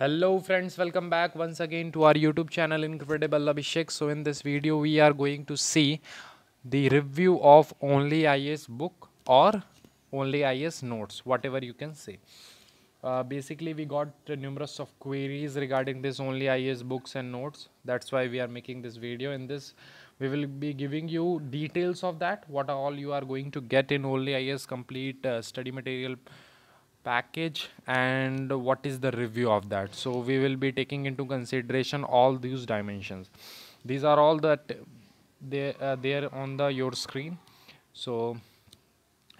hello friends welcome back once again to our youtube channel incredible abhishek so in this video we are going to see the review of only is book or only is notes whatever you can say uh, basically we got uh, numerous of queries regarding this only is books and notes that's why we are making this video in this we will be giving you details of that what all you are going to get in only is complete uh, study material package and what is the review of that so we will be taking into consideration all these dimensions these are all that they uh, there on the your screen so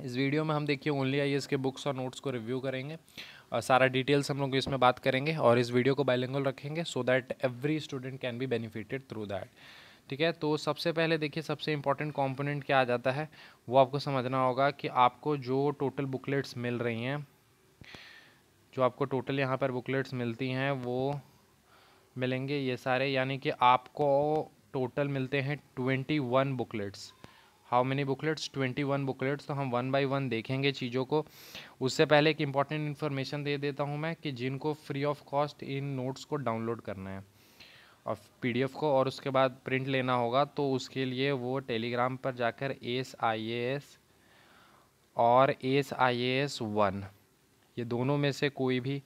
इस video में हम देखिए only I के books और notes को review करेंगे और सारा डिटेल्स हम लोग इसमें बात करेंगे और इस वीडियो को बाइलिंगल रखेंगे so that every student can be benefited through that ठीक है तो सबसे पहले देखिए सबसे इंपॉर्टेंट कंपोनेंट क्या आ जाता है वो आपको समझना होगा कि आपको जो टोटल बुकलेट्स मिल रही हैं जो आपको टोटल यहाँ पर बुकलेट्स मिलती हैं वो मिलेंगे ये सारे यानी कि आपको टोटल मिलते हैं twenty one booklets how many booklets twenty one booklets तो हम वन बाई वन देखेंगे चीज़ों को उससे पहले एक इंपॉर्टेंट इन्फॉर्मेशन दे देता हूँ मैं कि जिनको फ्री ऑफ कॉस्ट इन नोट्स को डाउनलोड करना है और पी को और उसके बाद प्रिंट लेना होगा तो उसके लिए वो टेलीग्राम पर जाकर एस आई एस और एस आई एस वन ये दोनों में से कोई भी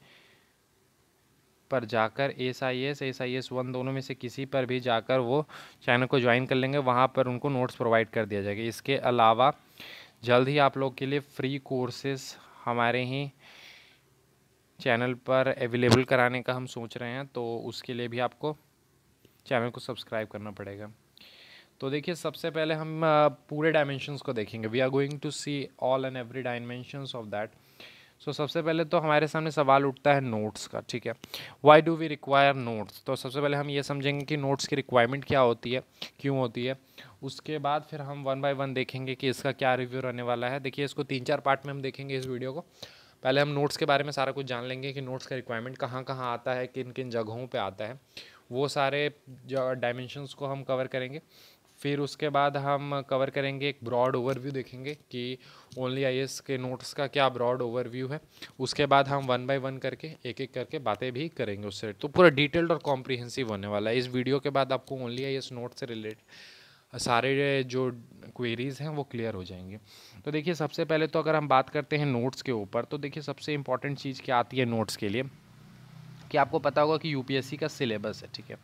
पर जाकर S I S S I S one दोनों में से किसी पर भी जाकर वो चैनल को ज्वाइन कर लेंगे वहाँ पर उनको नोट्स प्रोवाइड कर दिया जाएगा इसके अलावा जल्द ही आप लोग के लिए फ्री कोर्सेस हमारे ही चैनल पर अवेलेबल कराने का हम सोच रहे हैं तो उसके लिए भी आपको चैनल को सब्सक्राइब करना पड़ेगा तो देखिए सबसे पहले हम पूरे डायमेंशंस को देखेंगे we are going to see all and every dimensions of that so so, सबसे पहले तो हमारे सामने सवाल उठता है नोट्स का ठीक है why do we require notes तो सबसे पहले हम ये समझेंगे कि नोट्स की रिक्वायरमेंट क्या होती है क्यों होती है उसके बाद फिर हम वन बाय वन देखेंगे कि इसका क्या रिव्यू रहने वाला है देखिए इसको तीन चार पार्ट में हम देखेंगे इस वीडियो को पहले हम नोट्स के बारे में सारा कुछ जान लेंगे कि नोट्स का रिक्वायरमेंट कहाँ कहाँ आता है किन किन जगहों पर आता है वो सारे डायमेंशंस को हम कवर करेंगे फिर उसके बाद हम कवर करेंगे एक ब्रॉड ओवरव्यू देखेंगे कि ओनली आई के नोट्स का क्या ब्रॉड ओवरव्यू है उसके बाद हम वन बाय वन करके एक एक करके बातें भी करेंगे उससे तो पूरा डिटेल्ड और कॉम्प्रिहेंसिव होने वाला है इस वीडियो के बाद आपको ओनली आई नोट से रिलेटेड सारे जो क्वेरीज़ हैं वो क्लियर हो जाएंगे तो देखिए सबसे पहले तो अगर हम बात करते हैं नोट्स के ऊपर तो देखिए सबसे इम्पॉर्टेंट चीज़ क्या आती है नोट्स के लिए कि आपको पता होगा कि यूपीएससी का सिलेबस है ठीक है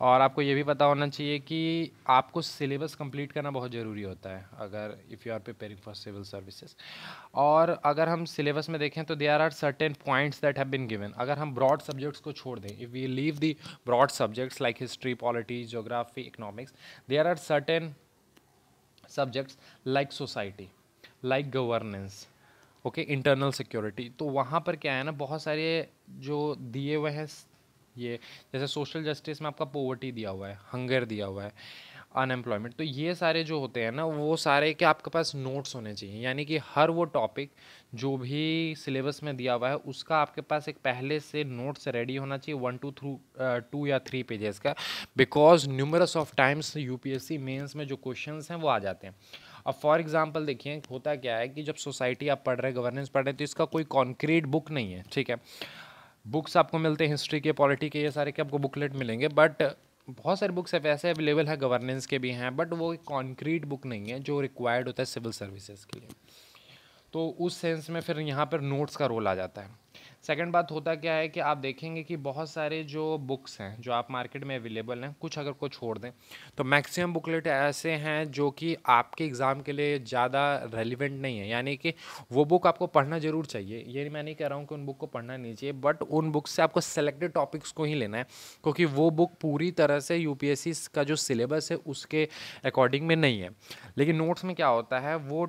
और आपको ये भी पता होना चाहिए कि आपको सिलेबस कंप्लीट करना बहुत ज़रूरी होता है अगर if you are preparing for civil services और अगर हम सिलेबस में देखें तो there are are certain points that have been given अगर हम ब्रॉड सब्जेक्ट्स को छोड़ दें if we leave the broad subjects like history polity geography economics are are certain subjects like society like governance okay internal security तो वहाँ पर क्या है ना बहुत सारे जो दिए हुए हैं ये जैसे सोशल जस्टिस में आपका पोवर्टी दिया हुआ है हंगर दिया हुआ है अनएम्प्लॉयमेंट तो ये सारे जो होते हैं ना वो सारे के आपके पास नोट्स होने चाहिए यानी कि हर वो टॉपिक जो भी सिलेबस में दिया हुआ है उसका आपके पास एक पहले से नोट्स रेडी होना चाहिए वन टू थ्रू टू या थ्री पेजेस का because numerous of times UPSC mains में जो क्वेश्चन हैं वो आ जाते हैं अब फॉर एग्जाम्पल देखिए होता क्या है कि जब सोसाइटी आप पढ़ रहे हैं गवर्नेंस पढ़ रहे हैं तो इसका कोई कॉन्क्रीट बुक नहीं है ठीक है बुक्स आपको मिलते हैं हिस्ट्री के पॉलिटी के ये सारे के आपको बुकलेट मिलेंगे बट बहुत सारे बुक्स ऐसे अवेलेबल है गवर्नेंस के भी हैं बट वो कॉन्क्रीट बुक नहीं है जो रिक्वायर्ड होता है सिविल सर्विसेज के लिए तो उस सेंस में फिर यहाँ पर नोट्स का रोल आ जाता है सेकंड बात होता क्या है कि आप देखेंगे कि बहुत सारे जो बुक्स हैं जो आप मार्केट में अवेलेबल हैं कुछ अगर को छोड़ दें तो मैक्सिमम बुकलेट ऐसे हैं जो कि आपके एग्ज़ाम के लिए ज़्यादा रेलिवेंट नहीं है यानी कि वो बुक आपको पढ़ना ज़रूर चाहिए ये मैं नहीं कह रहा हूँ कि उन बुक को पढ़ना नहीं चाहिए बट उन बुक से आपको सेलेक्टेड टॉपिक्स को ही लेना है क्योंकि वो बुक पूरी तरह से यू का जो सिलेबस है उसके अकॉर्डिंग में नहीं है लेकिन नोट्स में क्या होता है वो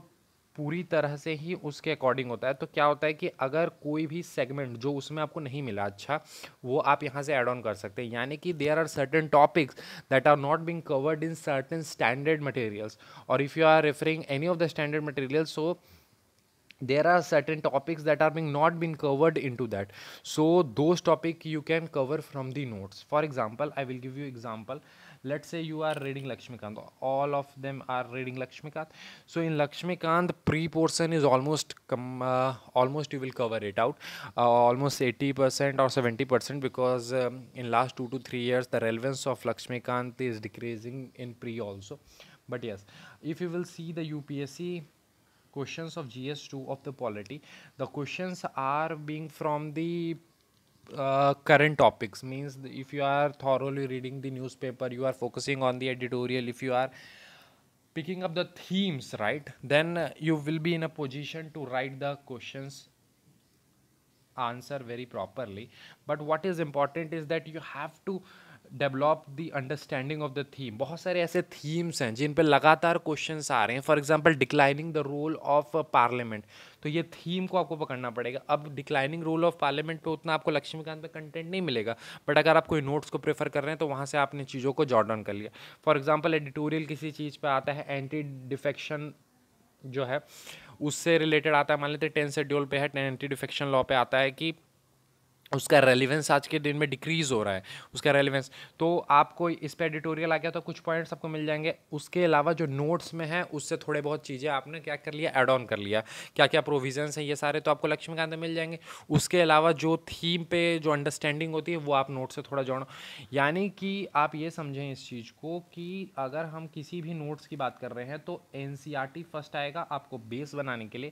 पूरी तरह से ही उसके अकॉर्डिंग होता है तो क्या होता है कि अगर कोई भी सेगमेंट जो उसमें आपको नहीं मिला अच्छा वो आप यहाँ से एड ऑन कर सकते हैं यानी कि there are certain topics that are not being covered in certain standard materials और if you are referring any of the standard materials so there are certain topics that are being not been covered into that so those topic you can cover from the notes for example i will give you example uh, let's say you are reading Lakshmikant all of them are reading Lakshmikant so in Lakshmikant pre portion is almost come uh, almost you will cover it out uh, almost 80% or 70% because um, in last 2 to 3 years the relevance of Lakshmikant is decreasing in pre also but yes if you will see the UPSC questions of GS2 of the polity the questions are being from the uh, current topics means if you are thoroughly reading the newspaper you are focusing on the editorial if you are picking up the themes right then you will be in a position to write the questions answer very properly but what is important is that you have to develop the understanding of the theme बहुत सारे ऐसे themes हैं जिन पर लगातार question आ रहे हैं for example declining the role of parliament तो ये थीम को आपको पकड़ना पड़ेगा अब डिक्लाइनिंग रोल ऑफ पार्लियामेंट पे उतना आपको लक्ष्मीकांत पे कंटेंट नहीं मिलेगा बट अगर आप कोई नोट्स को प्रेफर कर रहे हैं तो वहाँ से आपने चीज़ों को जॉट डाउन कर लिया फॉर एग्जाम्पल एडिटोरियल किसी चीज़ पर आता है एंटी डिफेक्शन जो है उससे रिलेटेड आता है मान लेते हैं शेड्यूल पे है एंटी डिफेक्शन लॉ पे आता है कि उसका रेलिवेंस आज के दिन में डिक्रीज़ हो रहा है उसका रेलिवेंस तो आपको इस पर एडिटोरियल आ गया तो कुछ पॉइंट्स आपको मिल जाएंगे उसके अलावा जो नोट्स में है उससे थोड़े बहुत चीज़ें आपने क्या कर लिया एड ऑन कर लिया क्या क्या प्रोविजंस हैं ये सारे तो आपको लक्ष्मीकांत में मिल जाएंगे उसके अलावा जो थीम पे जो अंडरस्टैंडिंग होती है वो आप नोट से थोड़ा जोड़ो यानी कि आप ये समझें इस चीज़ को कि अगर हम किसी भी नोट्स की बात कर रहे हैं तो एन फर्स्ट e आएगा आपको बेस बनाने के लिए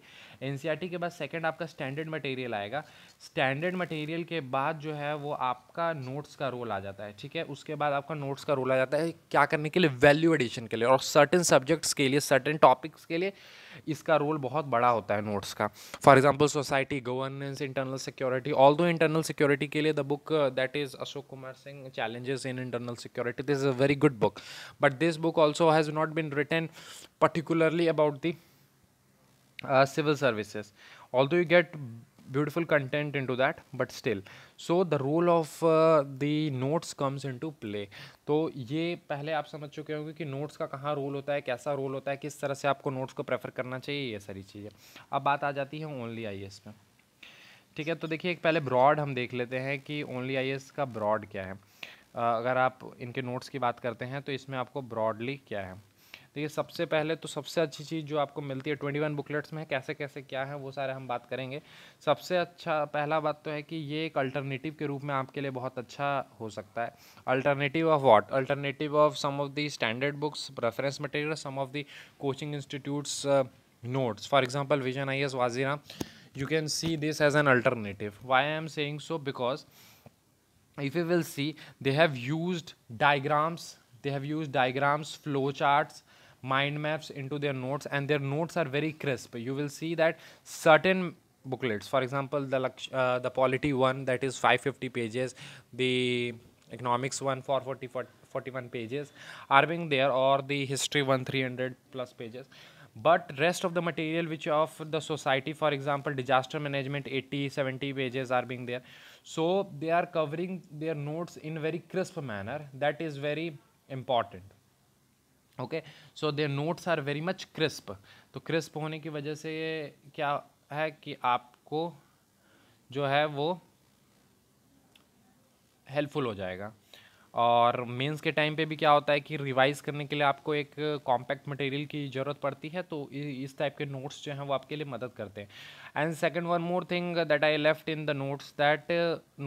एन e के बाद सेकेंड आपका स्टैंडर्ड मटेरियल आएगा स्टैंडर्ड मटेरियल के बाद जो है वो आपका नोट्स का रोल आ जाता है ठीक है उसके बाद आपका नोट्स का रोल आ जाता है क्या करने के लिए वैल्यू एडिशन के लिए और सर्टेन सब्जेक्ट्स के लिए सर्टेन टॉपिक्स के लिए इसका रोल बहुत बड़ा होता है नोट्स का for example society governance internal security all दो इंटरनल सिक्योरिटी के लिए the book that is Ashok Kumar Singh challenges in internal security this is a very good book but this book also has not been written particularly about the civil services although you get beautiful content into that but still so the role of uh, the notes comes into play तो ये पहले आप समझ चुके होंगे कि notes का कहाँ रोल होता है कैसा रोल होता है किस तरह से आपको नोट्स को प्रेफर करना चाहिए ये सारी चीज़ें अब बात आ जाती है ओनली आई एस में ठीक है तो देखिए एक पहले ब्रॉड हम देख लेते हैं कि ओनली आई एस का ब्रॉड क्या है अगर आप इनके नोट्स की बात करते हैं तो इसमें आपको ब्रॉडली क्या है देखिए तो सबसे पहले तो सबसे अच्छी चीज़ जो आपको मिलती है ट्वेंटी वन बुकलेट्स में कैसे कैसे क्या है वो सारे हम बात करेंगे सबसे अच्छा पहला बात तो है कि ये एक अल्टरनेटिव के रूप में आपके लिए बहुत अच्छा हो सकता है alternative of what alternative of some of the standard books reference material some of the coaching institutes for example vision IAS wazira you can see this as an alternative why I am saying so because if you will see they have use diagrams they have use diagrams flow charts mind maps into their notes and their notes are very crisp you will see that certain booklets for example the uh, the polity one that is 550 pages the economics one 440 41 pages are being there or the history one 300 plus pages but rest of the material which of the society for example disaster management 80 70 pages are being there so they are covering their notes in very crisp manner that is very important okay so their notes are very much crisp तो crisp होने की वजह से क्या है कि आपको जो है वो हेल्पफुल हो जाएगा और मेंस के टाइम पे भी क्या होता है कि रिवाइज करने के लिए आपको एक कॉम्पैक्ट मटेरियल की ज़रूरत पड़ती है तो इस टाइप के नोट्स जो हैं वो आपके लिए मदद करते हैं and second one more thing that I left in the notes that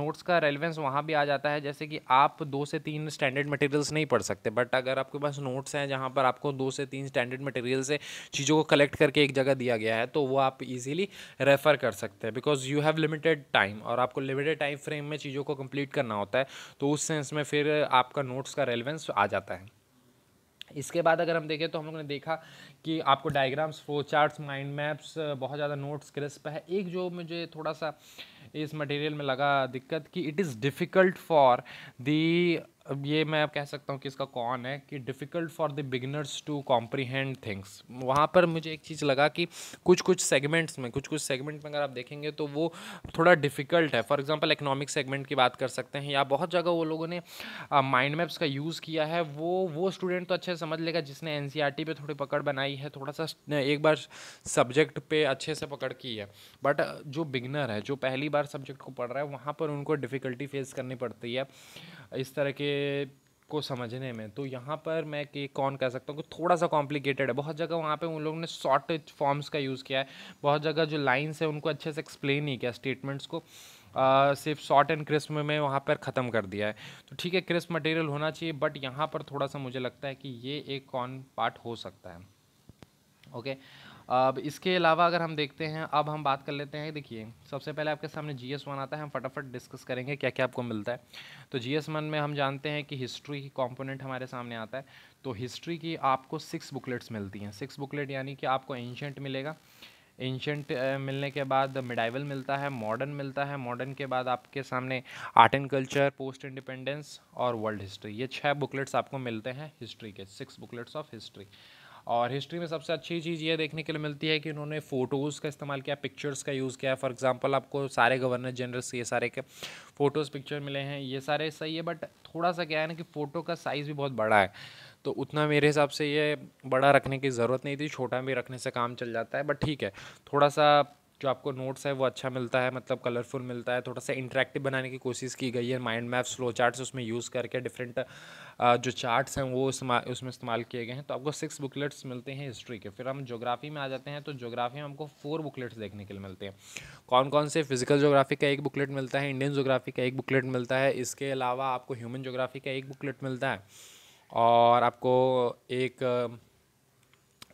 notes का रेलिवेंस वहाँ भी आ जाता है जैसे कि आप दो से तीन स्टैंडर्ड मटेरियल्स नहीं पढ़ सकते बट अगर आपके पास नोट्स हैं जहाँ पर आपको दो से तीन स्टैंडर्ड मटेरियल से चीज़ों को कलेक्ट करके एक जगह दिया गया है तो वो आप ईजिली रेफ़र कर सकते हैं because you have limited time और आपको लिमिटेड टाइम फ्रेम में चीज़ों को कंप्लीट करना होता है तो उस सेंस में फिर आपका नोट्स का रेलिवेंस आ जाता है इसके बाद अगर हम देखें तो हम लोगों ने देखा कि आपको diagrams flow charts mind maps बहुत ज़्यादा नोट्स क्रिस्प है एक जो मुझे थोड़ा सा इस मटेरियल में लगा दिक्कत कि it is difficult for the अब ये मैं कह सकता हूँ कि इसका कौन है कि difficult for the beginners to comprehend things वहाँ पर मुझे एक चीज़ लगा कि कुछ कुछ सेगमेंट्स में कुछ कुछ सेगमेंट में अगर आप देखेंगे तो वो थोड़ा डिफ़िकल्ट है फॉर एग्जांपल इकोनॉमिक सेगमेंट की बात कर सकते हैं या बहुत जगह वो लोगों ने माइंड मैप्स का यूज़ किया है वो वो स्टूडेंट तो अच्छे से समझ लेगा जिसने एन सी e थोड़ी पकड़ बनाई है थोड़ा सा एक बार सब्जेक्ट पर अच्छे से पकड़ की है बट जो बिगनर है जो पहली बार सब्जेक्ट को पढ़ रहा है वहाँ पर उनको डिफ़िकल्टी फेस करनी पड़ती है इस तरह के को समझने में तो यहाँ पर मैं कि कौन कह सकता हूँ कि थोड़ा सा कॉम्प्लिकेटेड है बहुत जगह वहाँ पे उन लोगों ने शॉर्ट फॉर्म्स का यूज़ किया है बहुत जगह जो लाइन्स है उनको अच्छे से एक्सप्लेन नहीं किया स्टेटमेंट्स को आ, सिर्फ शॉर्ट एंड क्रिस्प में वहाँ पर ख़त्म कर दिया है तो ठीक है क्रिस्प मटेरियल होना चाहिए बट यहाँ पर थोड़ा सा मुझे लगता है कि ये एक कॉन पार्ट हो सकता है ओके okay? अब इसके अलावा अगर हम देखते हैं अब हम बात कर लेते हैं देखिए सबसे पहले आपके सामने जी एस वन आता है हम फटाफट डिस्कस करेंगे क्या क्या आपको मिलता है तो जी एस वन में हम जानते हैं कि हिस्ट्री की कॉम्पोनेंट हमारे सामने आता है तो हिस्ट्री की आपको सिक्स बुकलेट्स मिलती हैं सिक्स बुकलेट यानी कि आपको एंशंट मिलेगा एंशंट मिलने के बाद मिडाइवल मिलता है मॉडर्न मिलता है मॉडर्न के बाद आपके सामने art and culture post independence और वर्ल्ड हिस्ट्री ये छः बुकलेट्स आपको मिलते हैं हिस्ट्री के सिक्स बुकलेट्स ऑफ हिस्ट्री और हिस्ट्री में सबसे अच्छी चीज़ ये देखने के लिए मिलती है कि उन्होंने फ़ोटोज़ का इस्तेमाल किया पिक्चर्स का यूज़ किया फॉर एग्जांपल आपको सारे गवर्नर से ये सारे के फ़ोटोज़ पिक्चर मिले हैं ये सारे सही है बट थोड़ा सा क्या है ना कि फ़ोटो का साइज़ भी बहुत बड़ा है तो उतना मेरे हिसाब से ये बड़ा रखने की ज़रूरत नहीं थी छोटा भी रखने से काम चल जाता है बट ठीक है थोड़ा सा जो आपको नोट्स है वो अच्छा मिलता है मतलब कलरफुल मिलता है थोड़ा सा इंटरेक्टिव बनाने की कोशिश की गई है माइंड मैप स्लो चार्ट्स उसमें यूज़ करके डिफरेंट जो चार्ट्स हैं वो उसमें इस्तेमाल किए गए हैं तो आपको सिक्स बुकलेट्स मिलते हैं हिस्ट्री के फिर हम जोग्राफी में आ जाते हैं तो जोग्राफी में हमको फोर बुकलेट्स देखने के लिए मिलते हैं कौन कौन से फिजिकल जोग्राफी का एक बुकलेट मिलता है इंडियन जोग्राफी का एक बुकलेट मिलता है इसके अलावा आपको ह्यूमन जोग्राफी का एक बुकलेट मिलता है और आपको एक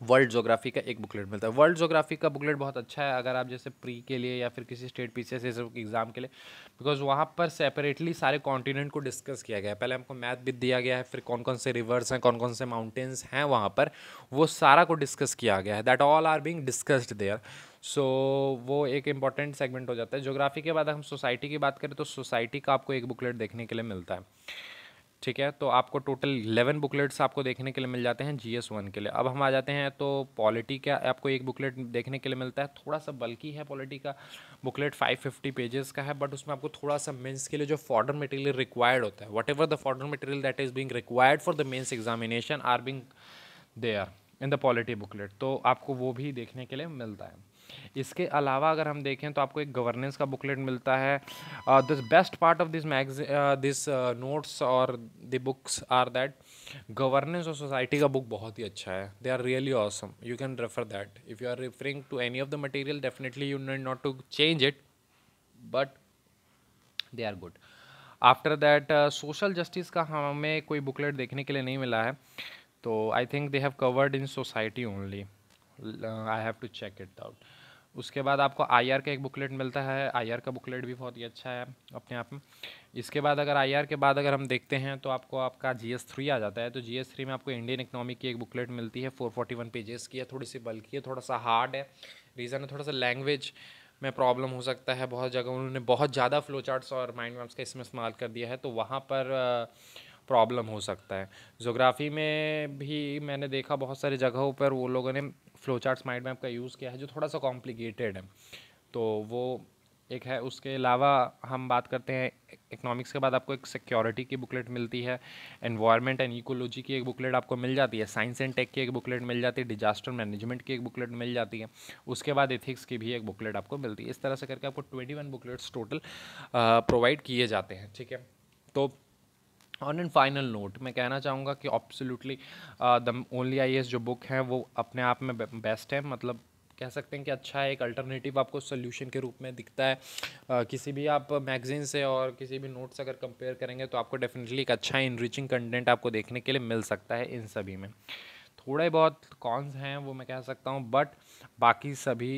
वर्ल्ड जोग्राफी का एक बुकलेट मिलता है वर्ल्ड जोग्राफी का बुकलेट बहुत अच्छा है अगर आप जैसे प्री के लिए या फिर किसी स्टेट पी सी एग्ज़ाम के लिए बिकॉज वहाँ पर सेपरेटली सारे कॉन्टिनेंट को डिस्कस किया गया है पहले हमको मैथ भी दिया गया है फिर कौन कौन से रिवर्स हैं कौन कौन से माउंटेन्स हैं वहाँ पर वो सारा को डिस्कस किया गया है that all are being discussed there so so, वो एक इम्पॉर्टेंट सेगमेंट हो जाता है जोग्राफी के बाद हम सोसाइटी की बात करें तो सोसाइटी का आपको एक बुकलेट देखने के लिए मिलता है ठीक है तो आपको टोटल इलेवन बुकलेट्स आपको देखने के लिए मिल जाते हैं जी एस वन के लिए अब हम आ जाते हैं तो पॉलिटी का आपको एक बुकलेट देखने के लिए मिलता है थोड़ा सा बल्कि है पॉलिटी का बुकलेट फाइव फिफ्टी पेजेस का है बट उसमें आपको थोड़ा सा मेंस के लिए जो फॉर्डर मटेरियल रिक्वायर्ड होता है whatever the further material that is being required for the mains examination are being they are in the polity booklet तो आपको वो भी देखने के लिए मिलता है इसके अलावा अगर हम देखें तो आपको एक गवर्नेंस का बुकलेट मिलता है this best part of this magazine this notes और the books are that governance और सोसाइटी का बुक बहुत ही अच्छा है they are really awesome you can refer that if you are referring to any of the material definitely you need not to change it but they are good after that social justice का हमें कोई booklet देखने के लिए नहीं मिला है तो I think they have covered in society only I have to check it out उसके बाद आपको आई का एक बुकलेट मिलता है आई का बुकलेट भी बहुत ही अच्छा है अपने आप में इसके बाद अगर आई के बाद अगर हम देखते हैं तो आपको आपका जी एस थ्री आ जाता है तो जी एस थ्री में आपको इंडियन इकनॉमी की एक बुकलेट मिलती है फोर फोर्टी वन पेजेस की है थोड़ी सी बल्कि है थोड़ा सा हार्ड है रीज़न है थोड़ा सा लैंग्वेज में प्रॉब्लम हो सकता है बहुत जगह उन्होंने बहुत ज़्यादा फ्लो चार्ट्स और माइंड मैप्स का इसमें इस्तेमाल कर दिया है तो वहाँ पर प्रॉब्लम हो सकता है जोग्राफ़ी में भी मैंने देखा बहुत सारी जगहों पर वो लोगों ने फ्लो चार्ट माइंड मैप का यूज़ किया है जो थोड़ा सा कॉम्प्लिकेटेड है तो वो एक है उसके अलावा हम बात करते हैं इकोनॉमिक्स के बाद आपको एक सिक्योरिटी की बुकलेट मिलती है एनवायरनमेंट एंड इकोलॉजी की एक बुकलेट आपको मिल जाती है साइंस एंड टेक की एक बुकलेट मिल जाती है डिजास्टर मैनेजमेंट की एक बुकलेट मिल जाती है उसके बाद एथिक्स की भी एक बुकलेट आपको मिलती है इस तरह से करके आपको twenty one booklets total provide किए जाते हैं ठीक है तो ऑन एंड फाइनल नोट मैं कहना चाहूँगा कि ऑब्सोल्युटली द ओनली आई जो बुक है वो अपने आप में बेस्ट है मतलब कह सकते हैं कि अच्छा है एक अल्टरनेटिव आपको सोल्यूशन के रूप में दिखता है आ, uh, किसी भी आप मैगजीन से और किसी भी नोट से अगर कंपेयर करेंगे तो आपको डेफिनेटली एक अच्छा इनरिचिंग कंटेंट आपको देखने के लिए मिल सकता है इन सभी में थोड़े बहुत कॉन्स हैं वो मैं कह सकता हूँ बट बाकी सभी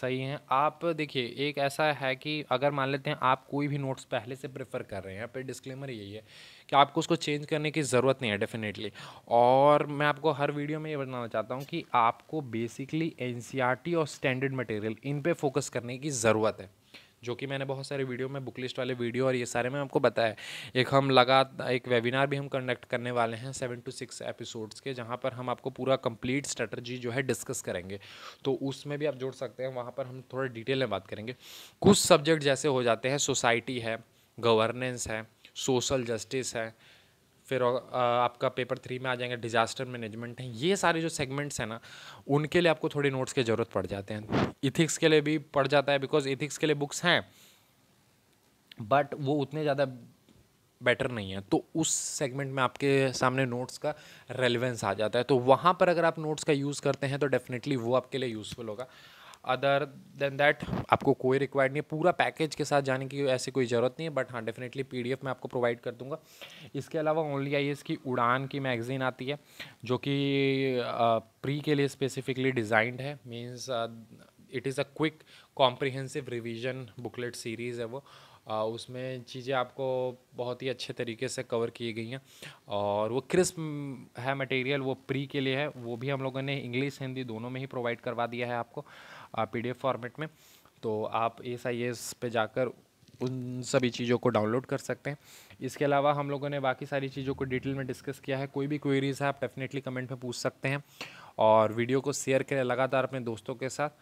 सही हैं आप देखिए एक ऐसा है कि अगर मान लेते हैं आप कोई भी नोट्स पहले से प्रेफर कर रहे हैं पर डिस्क्लेमर यही है कि आपको उसको चेंज करने की ज़रूरत नहीं है डेफिनेटली और मैं आपको हर वीडियो में ये बताना चाहता हूँ कि आपको बेसिकली एन e और स्टैंडर्ड मटेरियल इन पर फोकस करने की ज़रूरत है जो कि मैंने बहुत सारे वीडियो में बुक लिस्ट वाले वीडियो और ये सारे में आपको बताया एक हम लगा एक वेबिनार भी हम कंडक्ट करने वाले हैं सेवन टू सिक्स एपिसोड्स के जहाँ पर हम आपको पूरा कंप्लीट स्ट्रेटर्जी जो है डिस्कस करेंगे तो उसमें भी आप जोड़ सकते हैं वहाँ पर हम थोड़ा डिटेल में बात करेंगे कुछ सब्जेक्ट जैसे हो जाते हैं सोसाइटी है गवर्नेंस है सोशल जस्टिस है फिर आपका पेपर थ्री में आ जाएंगे डिज़ास्टर मैनेजमेंट है ये सारे जो सेगमेंट्स हैं ना उनके लिए आपको थोड़ी नोट्स की ज़रूरत पड़ जाते हैं इथिक्स के लिए भी पड़ जाता है बिकॉज इथिक्स के लिए बुक्स हैं बट वो उतने ज़्यादा बेटर नहीं है तो उस सेगमेंट में आपके सामने नोट्स का रेलिवेंस आ जाता है तो वहाँ पर अगर आप नोट्स का यूज़ करते हैं तो डेफिनेटली वो आपके लिए यूज़फुल होगा अदर देन दैट आपको कोई रिक्वायर्ड नहीं है पूरा पैकेज के साथ जाने की ऐसी कोई ज़रूरत नहीं है बट हाँ डेफिनेटली पी डी एफ मैं आपको प्रोवाइड कर दूँगा इसके अलावा ओनली आई एस की उड़ान की मैगज़ीन आती है जो कि प्री के लिए स्पेसिफिकली डिज़ाइंड है means it is a quick comprehensive revision booklet series है वो उसमें चीज़ें आपको बहुत ही अच्छे तरीके से कवर की गई हैं और वो क्रिस्प है मटेरियल वो प्री के लिए है वो भी हम लोगों ने इंग्लिश हिंदी दोनों में ही प्रोवाइड करवा दिया है आपको पी डी फॉर्मेट में तो आप एस आई एस पे जाकर उन सभी चीज़ों को डाउनलोड कर सकते हैं इसके अलावा हम लोगों ने बाकी सारी चीज़ों को डिटेल में डिस्कस किया है कोई भी क्वेरीज़ है आप डेफिनेटली कमेंट में पूछ सकते हैं और वीडियो को शेयर करें लगातार अपने दोस्तों के साथ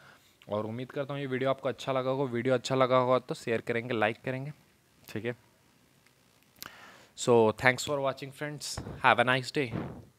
और उम्मीद करता हूँ ये वीडियो आपको अच्छा लगा होगा वीडियो अच्छा लगा होगा तो शेयर करेंगे लाइक करेंगे ठीक है so thanks for watching friends have a nice day